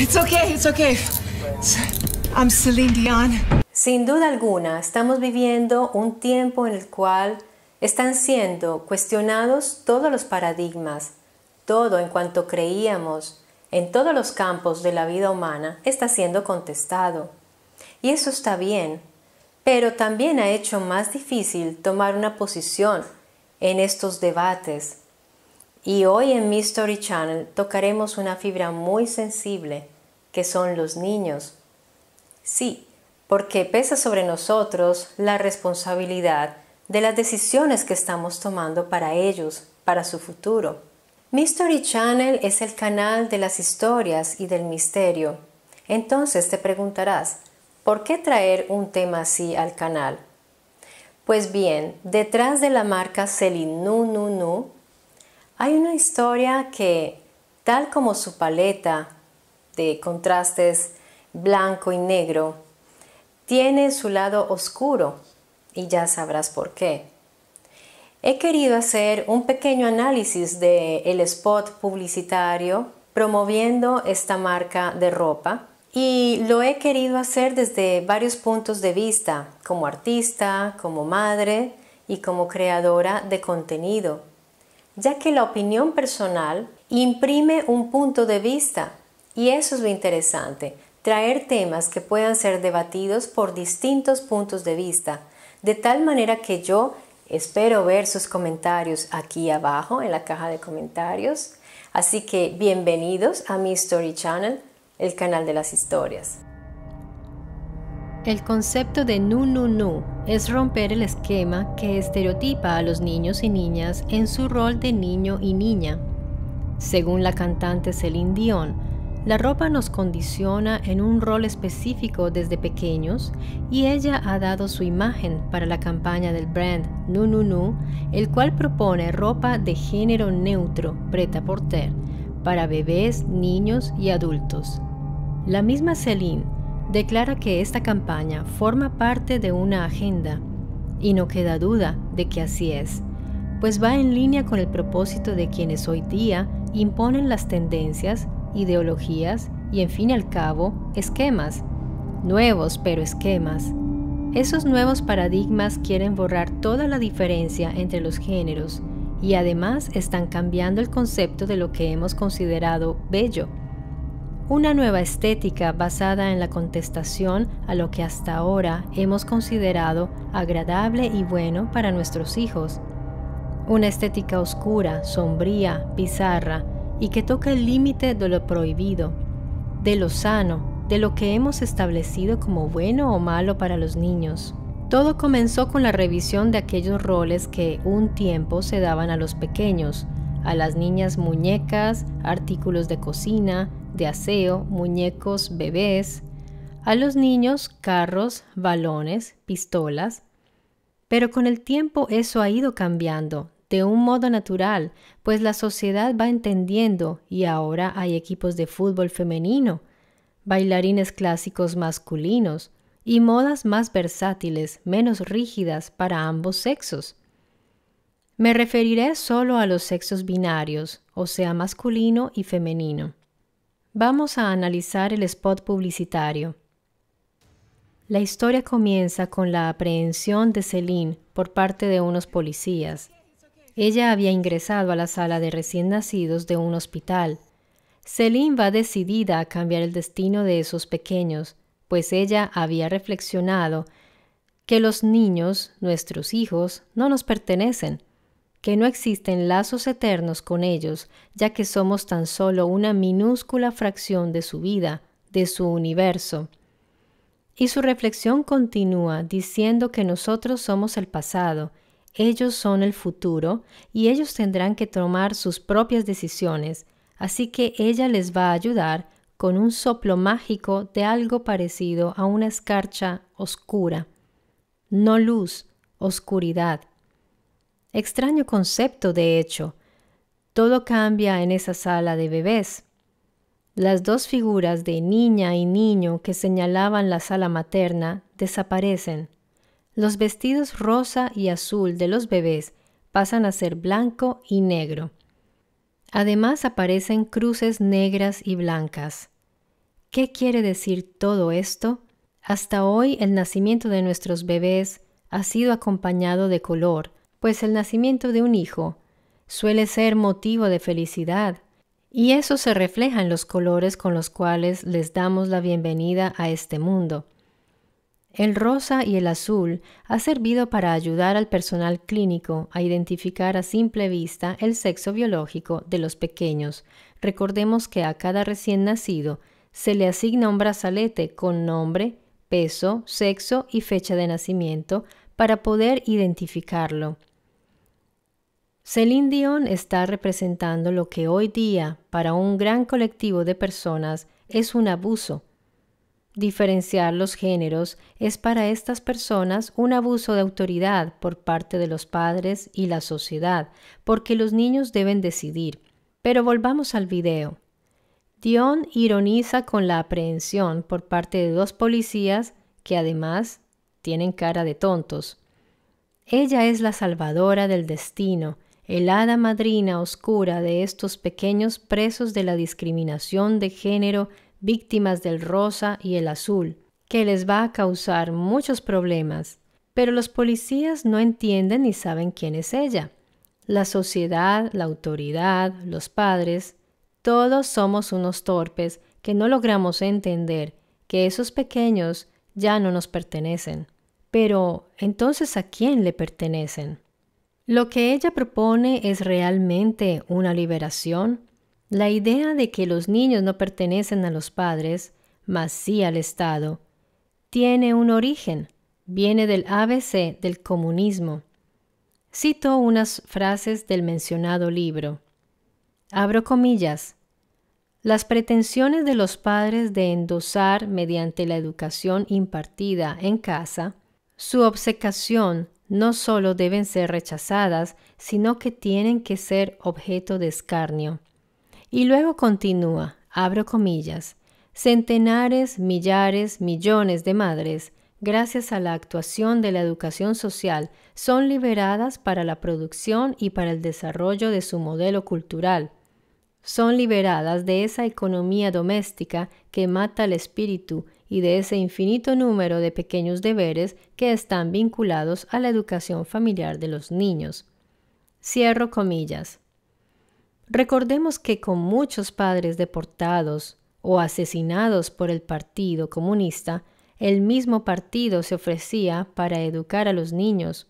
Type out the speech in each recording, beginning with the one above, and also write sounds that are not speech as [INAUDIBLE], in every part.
It's okay, it's okay. I'm Celine Dion. Sin duda alguna, estamos viviendo un tiempo en el cual están siendo cuestionados todos los paradigmas, todo en cuanto creíamos en todos los campos de la vida humana está siendo contestado. Y eso está bien, pero también ha hecho más difícil tomar una posición en estos debates y hoy en Mystery Channel tocaremos una fibra muy sensible, que son los niños. Sí, porque pesa sobre nosotros la responsabilidad de las decisiones que estamos tomando para ellos, para su futuro. Mystery Channel es el canal de las historias y del misterio. Entonces te preguntarás, ¿por qué traer un tema así al canal? Pues bien, detrás de la marca Celine Nu Nu Nu hay una historia que, tal como su paleta de contrastes blanco y negro, tiene su lado oscuro y ya sabrás por qué. He querido hacer un pequeño análisis del el spot publicitario promoviendo esta marca de ropa y lo he querido hacer desde varios puntos de vista, como artista, como madre y como creadora de contenido ya que la opinión personal imprime un punto de vista y eso es lo interesante, traer temas que puedan ser debatidos por distintos puntos de vista, de tal manera que yo espero ver sus comentarios aquí abajo en la caja de comentarios. Así que bienvenidos a mi Story Channel, el canal de las historias. El concepto de nu nu nu es romper el esquema que estereotipa a los niños y niñas en su rol de niño y niña. Según la cantante Celine Dion, la ropa nos condiciona en un rol específico desde pequeños y ella ha dado su imagen para la campaña del brand Nu Nu Nu, el cual propone ropa de género neutro, preta porter, para bebés, niños y adultos. La misma Celine declara que esta campaña forma parte de una agenda, y no queda duda de que así es, pues va en línea con el propósito de quienes hoy día imponen las tendencias, ideologías y en fin y al cabo esquemas, nuevos pero esquemas. Esos nuevos paradigmas quieren borrar toda la diferencia entre los géneros y además están cambiando el concepto de lo que hemos considerado bello una nueva estética basada en la contestación a lo que hasta ahora hemos considerado agradable y bueno para nuestros hijos. Una estética oscura, sombría, bizarra y que toca el límite de lo prohibido, de lo sano, de lo que hemos establecido como bueno o malo para los niños. Todo comenzó con la revisión de aquellos roles que un tiempo se daban a los pequeños, a las niñas muñecas, artículos de cocina, de aseo, muñecos, bebés, a los niños carros, balones, pistolas. Pero con el tiempo eso ha ido cambiando de un modo natural, pues la sociedad va entendiendo y ahora hay equipos de fútbol femenino, bailarines clásicos masculinos y modas más versátiles, menos rígidas para ambos sexos. Me referiré solo a los sexos binarios, o sea, masculino y femenino. Vamos a analizar el spot publicitario. La historia comienza con la aprehensión de Celine por parte de unos policías. Ella había ingresado a la sala de recién nacidos de un hospital. Celine va decidida a cambiar el destino de esos pequeños, pues ella había reflexionado que los niños, nuestros hijos, no nos pertenecen, que no existen lazos eternos con ellos, ya que somos tan solo una minúscula fracción de su vida, de su universo. Y su reflexión continúa diciendo que nosotros somos el pasado, ellos son el futuro y ellos tendrán que tomar sus propias decisiones, así que ella les va a ayudar con un soplo mágico de algo parecido a una escarcha oscura. No luz, oscuridad. Extraño concepto, de hecho. Todo cambia en esa sala de bebés. Las dos figuras de niña y niño que señalaban la sala materna desaparecen. Los vestidos rosa y azul de los bebés pasan a ser blanco y negro. Además aparecen cruces negras y blancas. ¿Qué quiere decir todo esto? Hasta hoy el nacimiento de nuestros bebés ha sido acompañado de color, pues el nacimiento de un hijo suele ser motivo de felicidad, y eso se refleja en los colores con los cuales les damos la bienvenida a este mundo. El rosa y el azul ha servido para ayudar al personal clínico a identificar a simple vista el sexo biológico de los pequeños. Recordemos que a cada recién nacido se le asigna un brazalete con nombre, peso, sexo y fecha de nacimiento para poder identificarlo. Celine Dion está representando lo que hoy día para un gran colectivo de personas es un abuso. Diferenciar los géneros es para estas personas un abuso de autoridad por parte de los padres y la sociedad, porque los niños deben decidir. Pero volvamos al video. Dion ironiza con la aprehensión por parte de dos policías que además tienen cara de tontos. Ella es la salvadora del destino el hada madrina oscura de estos pequeños presos de la discriminación de género, víctimas del rosa y el azul, que les va a causar muchos problemas. Pero los policías no entienden ni saben quién es ella. La sociedad, la autoridad, los padres, todos somos unos torpes que no logramos entender que esos pequeños ya no nos pertenecen. Pero, entonces, ¿a quién le pertenecen? Lo que ella propone es realmente una liberación. La idea de que los niños no pertenecen a los padres, mas sí al Estado, tiene un origen, viene del ABC del comunismo. Cito unas frases del mencionado libro. Abro comillas. Las pretensiones de los padres de endosar mediante la educación impartida en casa su obsecación no solo deben ser rechazadas, sino que tienen que ser objeto de escarnio. Y luego continúa, abro comillas, centenares, millares, millones de madres, gracias a la actuación de la educación social, son liberadas para la producción y para el desarrollo de su modelo cultural, son liberadas de esa economía doméstica que mata al espíritu y de ese infinito número de pequeños deberes que están vinculados a la educación familiar de los niños. Cierro comillas. Recordemos que con muchos padres deportados o asesinados por el Partido Comunista, el mismo partido se ofrecía para educar a los niños.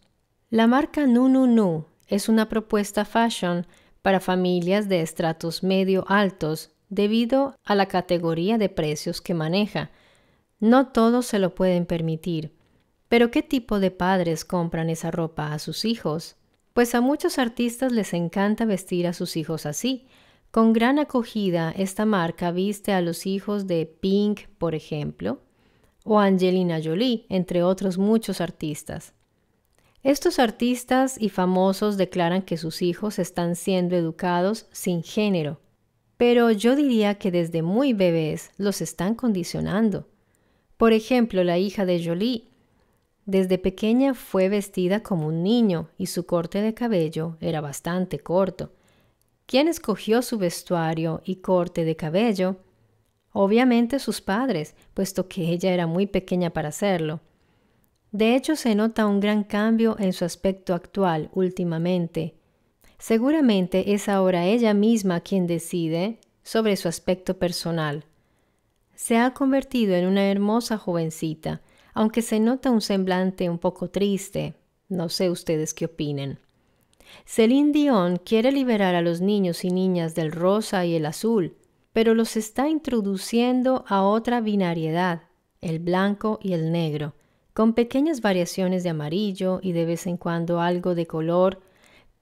La marca NUNUNU es una propuesta fashion para familias de estratos medio altos debido a la categoría de precios que maneja. No todos se lo pueden permitir. Pero ¿qué tipo de padres compran esa ropa a sus hijos? Pues a muchos artistas les encanta vestir a sus hijos así. Con gran acogida, esta marca viste a los hijos de Pink, por ejemplo, o Angelina Jolie, entre otros muchos artistas. Estos artistas y famosos declaran que sus hijos están siendo educados sin género, pero yo diría que desde muy bebés los están condicionando. Por ejemplo, la hija de Jolie. Desde pequeña fue vestida como un niño y su corte de cabello era bastante corto. ¿Quién escogió su vestuario y corte de cabello? Obviamente sus padres, puesto que ella era muy pequeña para hacerlo. De hecho, se nota un gran cambio en su aspecto actual últimamente. Seguramente es ahora ella misma quien decide sobre su aspecto personal. Se ha convertido en una hermosa jovencita, aunque se nota un semblante un poco triste. No sé ustedes qué opinen. Celine Dion quiere liberar a los niños y niñas del rosa y el azul, pero los está introduciendo a otra binariedad, el blanco y el negro con pequeñas variaciones de amarillo y de vez en cuando algo de color,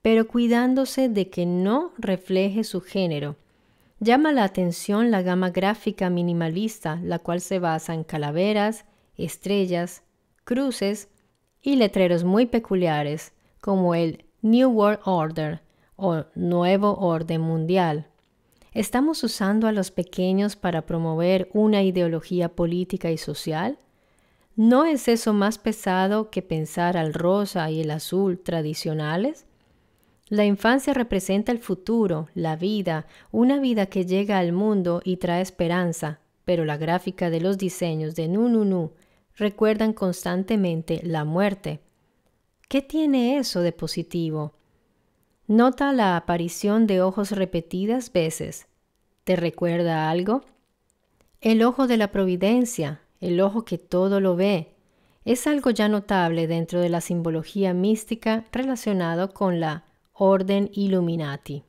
pero cuidándose de que no refleje su género. Llama la atención la gama gráfica minimalista, la cual se basa en calaveras, estrellas, cruces y letreros muy peculiares, como el New World Order o Nuevo Orden Mundial. Estamos usando a los pequeños para promover una ideología política y social ¿No es eso más pesado que pensar al rosa y el azul tradicionales? La infancia representa el futuro, la vida, una vida que llega al mundo y trae esperanza, pero la gráfica de los diseños de Nununu recuerdan constantemente la muerte. ¿Qué tiene eso de positivo? Nota la aparición de ojos repetidas veces. ¿Te recuerda algo? El ojo de la providencia, el ojo que todo lo ve, es algo ya notable dentro de la simbología mística relacionado con la Orden Illuminati.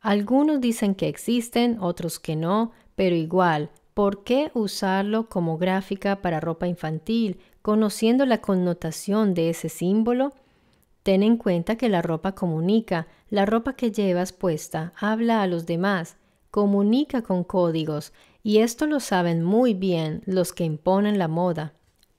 Algunos dicen que existen, otros que no, pero igual, ¿por qué usarlo como gráfica para ropa infantil, conociendo la connotación de ese símbolo? Ten en cuenta que la ropa comunica, la ropa que llevas puesta habla a los demás, comunica con códigos, y esto lo saben muy bien los que imponen la moda.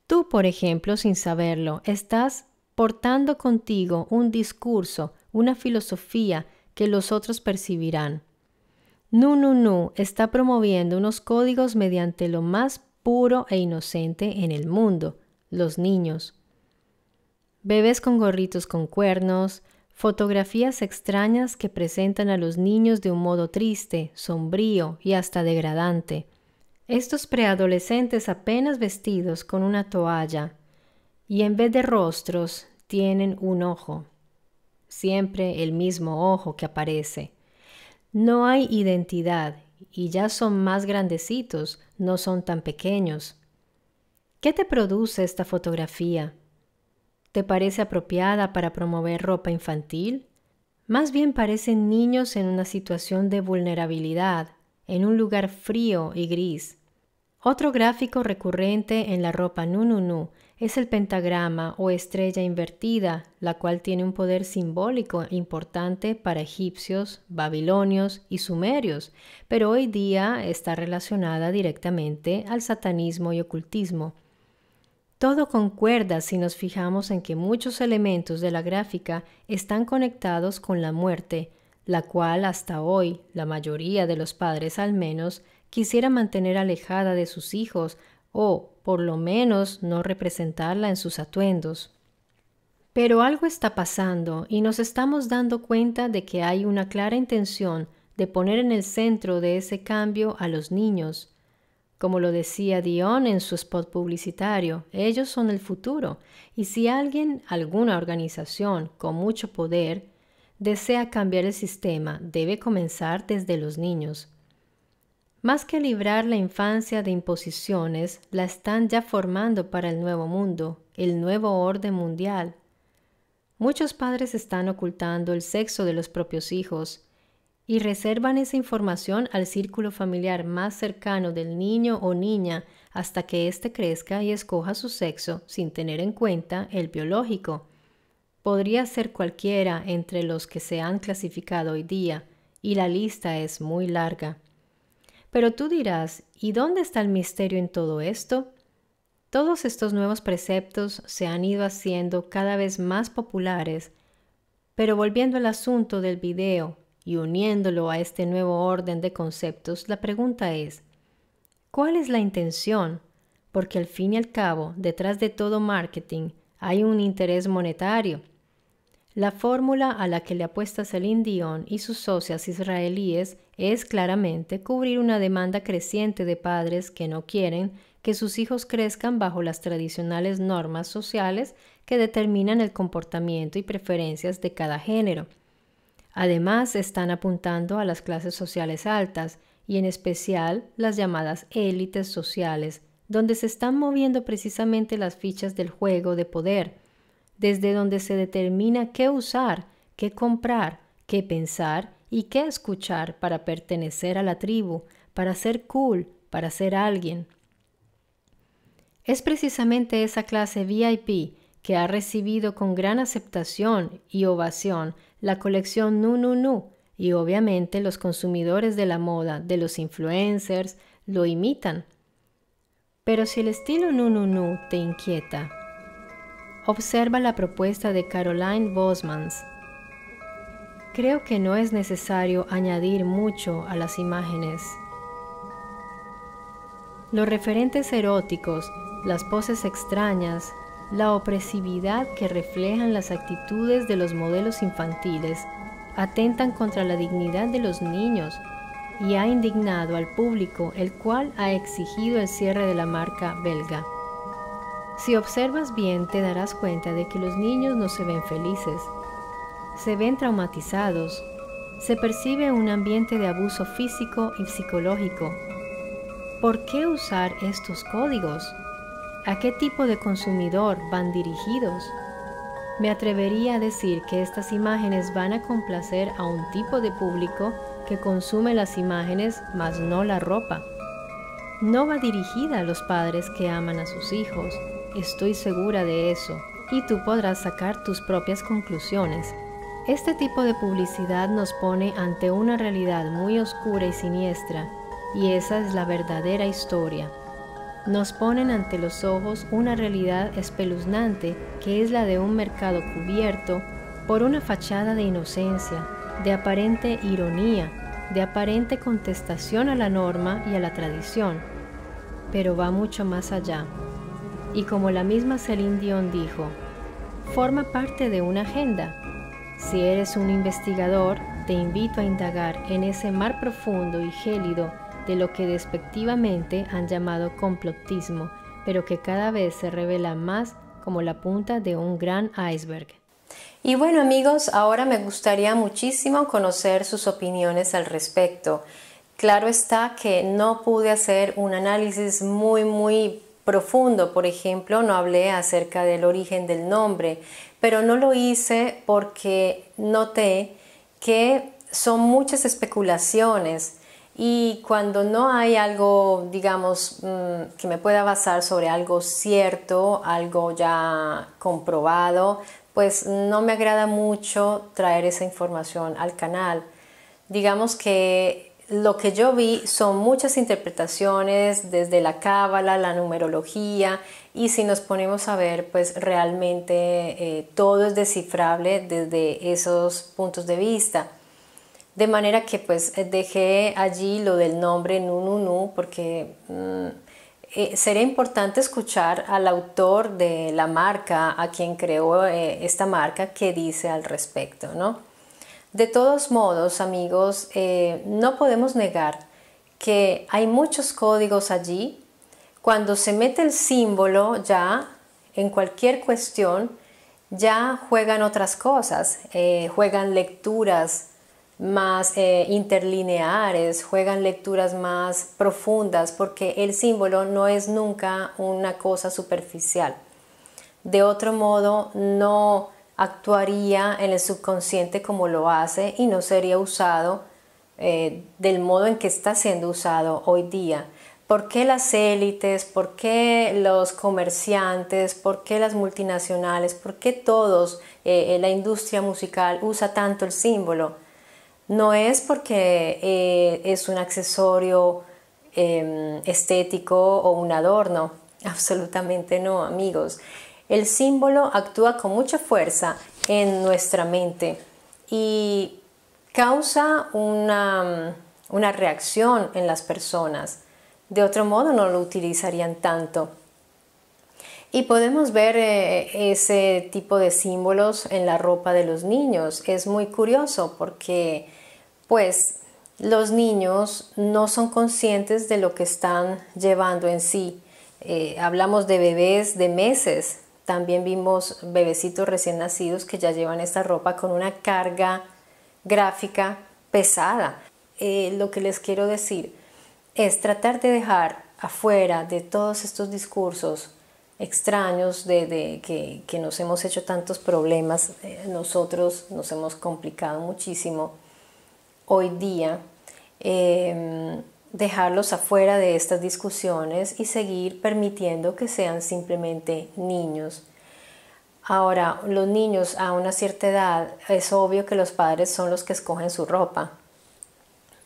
Tú, por ejemplo, sin saberlo, estás portando contigo un discurso, una filosofía que los otros percibirán. nu, Nu está promoviendo unos códigos mediante lo más puro e inocente en el mundo, los niños. Bebes con gorritos con cuernos, Fotografías extrañas que presentan a los niños de un modo triste, sombrío y hasta degradante. Estos preadolescentes apenas vestidos con una toalla y en vez de rostros tienen un ojo, siempre el mismo ojo que aparece. No hay identidad y ya son más grandecitos, no son tan pequeños. ¿Qué te produce esta fotografía? ¿Te parece apropiada para promover ropa infantil? Más bien parecen niños en una situación de vulnerabilidad, en un lugar frío y gris. Otro gráfico recurrente en la ropa Nununu es el pentagrama o estrella invertida, la cual tiene un poder simbólico importante para egipcios, babilonios y sumerios, pero hoy día está relacionada directamente al satanismo y ocultismo. Todo concuerda si nos fijamos en que muchos elementos de la gráfica están conectados con la muerte, la cual hasta hoy la mayoría de los padres al menos quisiera mantener alejada de sus hijos o por lo menos no representarla en sus atuendos. Pero algo está pasando y nos estamos dando cuenta de que hay una clara intención de poner en el centro de ese cambio a los niños. Como lo decía Dion en su spot publicitario, ellos son el futuro y si alguien, alguna organización con mucho poder, desea cambiar el sistema, debe comenzar desde los niños. Más que librar la infancia de imposiciones, la están ya formando para el nuevo mundo, el nuevo orden mundial. Muchos padres están ocultando el sexo de los propios hijos y reservan esa información al círculo familiar más cercano del niño o niña hasta que éste crezca y escoja su sexo sin tener en cuenta el biológico. Podría ser cualquiera entre los que se han clasificado hoy día, y la lista es muy larga. Pero tú dirás, ¿y dónde está el misterio en todo esto? Todos estos nuevos preceptos se han ido haciendo cada vez más populares, pero volviendo al asunto del video, y uniéndolo a este nuevo orden de conceptos, la pregunta es, ¿cuál es la intención? Porque al fin y al cabo, detrás de todo marketing hay un interés monetario. La fórmula a la que le apuesta Celine Dion y sus socias israelíes es claramente cubrir una demanda creciente de padres que no quieren que sus hijos crezcan bajo las tradicionales normas sociales que determinan el comportamiento y preferencias de cada género. Además, están apuntando a las clases sociales altas y en especial las llamadas élites sociales, donde se están moviendo precisamente las fichas del juego de poder, desde donde se determina qué usar, qué comprar, qué pensar y qué escuchar para pertenecer a la tribu, para ser cool, para ser alguien. Es precisamente esa clase VIP que ha recibido con gran aceptación y ovación la colección Nu Nu y obviamente los consumidores de la moda, de los influencers, lo imitan. Pero si el estilo Nu Nu Nu te inquieta, observa la propuesta de Caroline Bosmans. Creo que no es necesario añadir mucho a las imágenes. Los referentes eróticos, las poses extrañas, la opresividad que reflejan las actitudes de los modelos infantiles atentan contra la dignidad de los niños y ha indignado al público, el cual ha exigido el cierre de la marca belga. Si observas bien te darás cuenta de que los niños no se ven felices, se ven traumatizados, se percibe un ambiente de abuso físico y psicológico. ¿Por qué usar estos códigos? ¿A qué tipo de consumidor van dirigidos? Me atrevería a decir que estas imágenes van a complacer a un tipo de público que consume las imágenes mas no la ropa. No va dirigida a los padres que aman a sus hijos, estoy segura de eso, y tú podrás sacar tus propias conclusiones. Este tipo de publicidad nos pone ante una realidad muy oscura y siniestra, y esa es la verdadera historia nos ponen ante los ojos una realidad espeluznante que es la de un mercado cubierto por una fachada de inocencia, de aparente ironía, de aparente contestación a la norma y a la tradición, pero va mucho más allá. Y como la misma Celine Dion dijo, forma parte de una agenda. Si eres un investigador, te invito a indagar en ese mar profundo y gélido de lo que despectivamente han llamado complotismo, pero que cada vez se revela más como la punta de un gran iceberg. Y bueno amigos, ahora me gustaría muchísimo conocer sus opiniones al respecto. Claro está que no pude hacer un análisis muy muy profundo, por ejemplo, no hablé acerca del origen del nombre, pero no lo hice porque noté que son muchas especulaciones y cuando no hay algo, digamos, mm, que me pueda basar sobre algo cierto, algo ya comprobado, pues no me agrada mucho traer esa información al canal. Digamos que lo que yo vi son muchas interpretaciones desde la cábala, la numerología y si nos ponemos a ver pues realmente eh, todo es descifrable desde esos puntos de vista. De manera que pues eh, dejé allí lo del nombre Nununu porque mm, eh, sería importante escuchar al autor de la marca, a quien creó eh, esta marca, qué dice al respecto, ¿no? De todos modos, amigos, no podemos negar que hay muchos códigos allí. Cuando se mete el símbolo ya en cualquier cuestión, ya juegan otras cosas, juegan lecturas, más eh, interlineares, juegan lecturas más profundas, porque el símbolo no es nunca una cosa superficial. De otro modo, no actuaría en el subconsciente como lo hace y no sería usado eh, del modo en que está siendo usado hoy día. ¿Por qué las élites? ¿Por qué los comerciantes? ¿Por qué las multinacionales? ¿Por qué todos eh, la industria musical usa tanto el símbolo? No es porque eh, es un accesorio em, estético o un adorno, [LAUGHS] absolutamente no, amigos. El símbolo actúa con mucha fuerza en nuestra mente y causa una, reacción en las personas. De otro modo no lo utilizarían tanto. Y podemos ver eh, ese tipo de símbolos en la ropa de los niños. Es muy curioso porque pues los niños no son conscientes de lo que están llevando en sí. Eh, hablamos de bebés de meses, también vimos bebecitos recién nacidos que ya llevan esta ropa con una carga gráfica pesada. Eh, lo que les quiero decir es tratar de dejar afuera de todos estos discursos extraños de, que, nos hemos hecho tantos problemas, eh, nosotros nos hemos complicado muchísimo hoy día em, dejarlos afuera de estas discusiones y seguir permitiendo que sean simplemente niños. Ahora, los niños a una cierta edad, es obvio que los padres son los que escogen su ropa.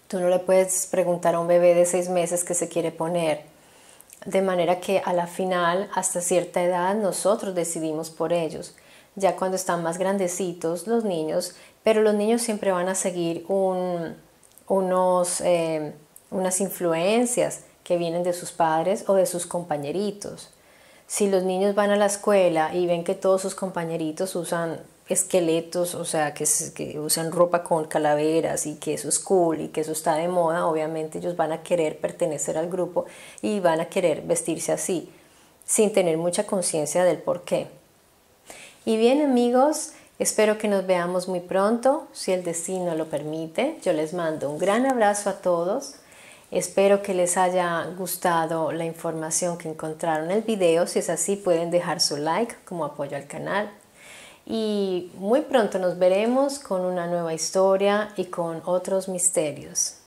Tú no le puedes preguntar a un bebé de seis meses qué se quiere poner. De manera que a la final, hasta cierta edad, nosotros decidimos por ellos. Ya cuando están más grandecitos, los niños pero los niños siempre van a seguir unos, eh, unas influencias que vienen de sus padres o de sus compañeritos. Si los niños van a la escuela y ven que todos sus compañeritos usan esqueletos, o sea, que, usan ropa con calaveras y que eso es cool y que eso está de moda, obviamente ellos van a querer pertenecer al grupo y van a querer vestirse así, sin tener mucha conciencia del por qué. Y bien amigos, Espero que nos veamos muy pronto, si el destino lo permite. Yo les mando un gran abrazo a todos. Espero que les haya gustado la información que encontraron en el video. Si es así, pueden dejar su like como apoyo al canal. Y muy pronto nos veremos con una nueva historia y con otros misterios.